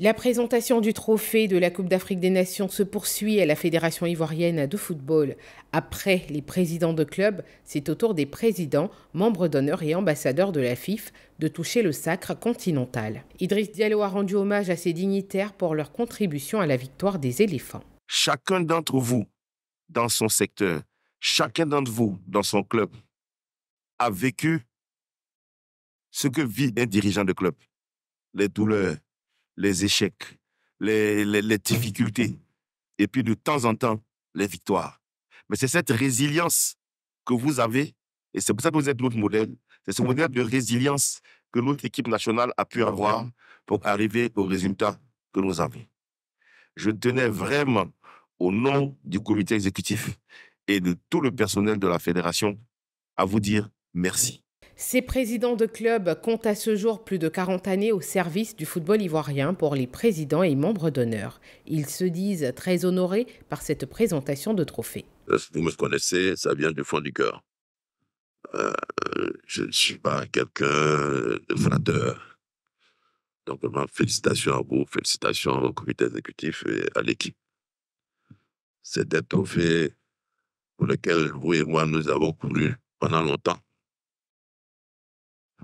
La présentation du trophée de la Coupe d'Afrique des Nations se poursuit à la Fédération ivoirienne de football. Après les présidents de clubs, c'est au tour des présidents, membres d'honneur et ambassadeurs de la FIF de toucher le sacre continental. Idriss Diallo a rendu hommage à ses dignitaires pour leur contribution à la victoire des éléphants. Chacun d'entre vous, dans son secteur, chacun d'entre vous, dans son club, a vécu ce que vit un dirigeant de club, les douleurs les échecs, les, difficultés, et puis de temps en temps, les victoires. Mais c'est cette résilience que vous avez, et c'est pour ça que vous êtes notre modèle, c'est ce modèle de résilience que notre équipe nationale a pu avoir pour arriver au résultat que nous avons. Je tenais vraiment, au nom du comité exécutif et de tout le personnel de la fédération, à vous dire merci. Ces présidents de club comptent à ce jour plus de 40 années au service du football ivoirien pour les présidents et membres d'honneur. Ils se disent très honorés par cette présentation de trophée. Euh, vous me connaissez, ça vient du fond du cœur. Euh, je ne suis pas quelqu'un de flatteur. Donc félicitations à vous, félicitations au comité exécutif et à l'équipe. C'est un trophée pour lequel vous et moi, nous avons couru pendant longtemps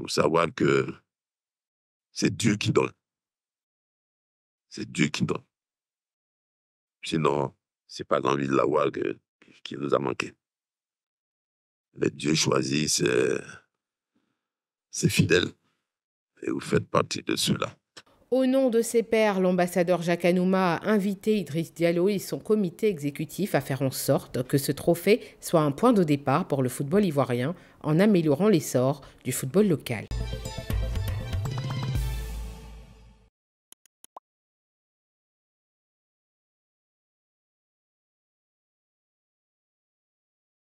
pour savoir que c'est Dieu qui donne. C'est Dieu qui donne. Sinon, n'est pas l'envie de la que, qui nous a manqué. Les Dieu choisi, c'est fidèle. Et vous faites partie de ceux-là. Au nom de ses pairs, l'ambassadeur Jacques Anouma a invité Idriss Diallo et son comité exécutif à faire en sorte que ce trophée soit un point de départ pour le football ivoirien en améliorant l'essor du football local.